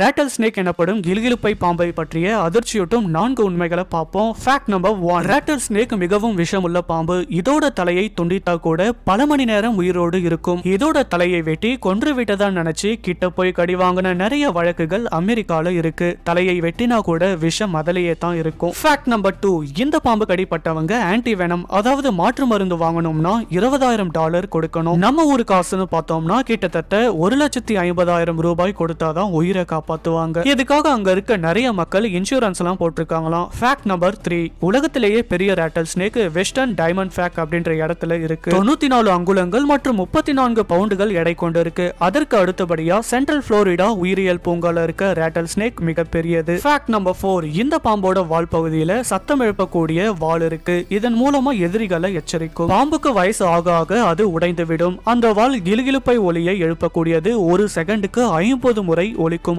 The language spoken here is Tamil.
ரேட்டல் ஸ்னேக் எனப்படும் கில்கிலுப்பை பாம்பை பற்றிய அதிர்ச்சியூட்டும் நான்கு உண்மைகளை பார்ப்போம் fact number one rattlesnake மிகவும் விஷம் உள்ள பாம்பு இதோட தலையை துண்டித்தா கூட பல மணி நேரம் உயிரோடு இருக்கும் இதோட தலையை வெட்டி கொன்று விட்டதா நினைச்சு கிட்ட போய் கடி வாங்கின நிறைய வழக்குகள் அமெரிக்கால இருக்கு தலையை வெட்டினா கூட விஷம் அதிலேயே தான் இருக்கும் ஃபேக்ட் நம்பர் டூ இந்த பாம்பு கடிப்பட்டவங்க ஆன்டி வெனம் அதாவது மாற்று மருந்து வாங்கணும்னா இருபதாயிரம் டாலர் கொடுக்கணும் நம்ம ஊர் காசுன்னு பார்த்தோம்னா கிட்டத்தட்ட ஒரு லட்சத்தி ஐம்பதாயிரம் ரூபாய் கொடுத்தாதான் உயிரை காப்பாற்ற காப்பாத்துவாங்க இதுக்காக அங்க இருக்க நிறைய மக்கள் இன்சூரன்ஸ் எல்லாம் போட்டிருக்காங்களாம் ஃபேக்ட் நம்பர் த்ரீ உலகத்திலேயே பெரிய rattlesnake western diamondback அப்படின்ற இடத்துல இருக்கு தொண்ணூத்தி நாலு அங்குலங்கள் மற்றும் முப்பத்தி நான்கு பவுண்டுகள் எடை கொண்டு இருக்கு அதற்கு அடுத்தபடியா சென்ட்ரல் புளோரிடா உயிரியல் பூங்கால இருக்க ரேட்டல் ஸ்னேக் மிகப்பெரியது ஃபேக்ட் நம்பர் ஃபோர் இந்த பாம்போட வால் பகுதியில சத்தம் எழுப்பக்கூடிய வால் இருக்கு இதன் மூலமா எதிரிகளை எச்சரிக்கும் பாம்புக்கு வயசு ஆக ஆக அது உடைந்துவிடும் அந்த வால் கிலுகிலுப்பை ஒலியை எழுப்பக்கூடியது ஒரு செகண்டுக்கு ஐம்பது முறை ஒலிக்கும்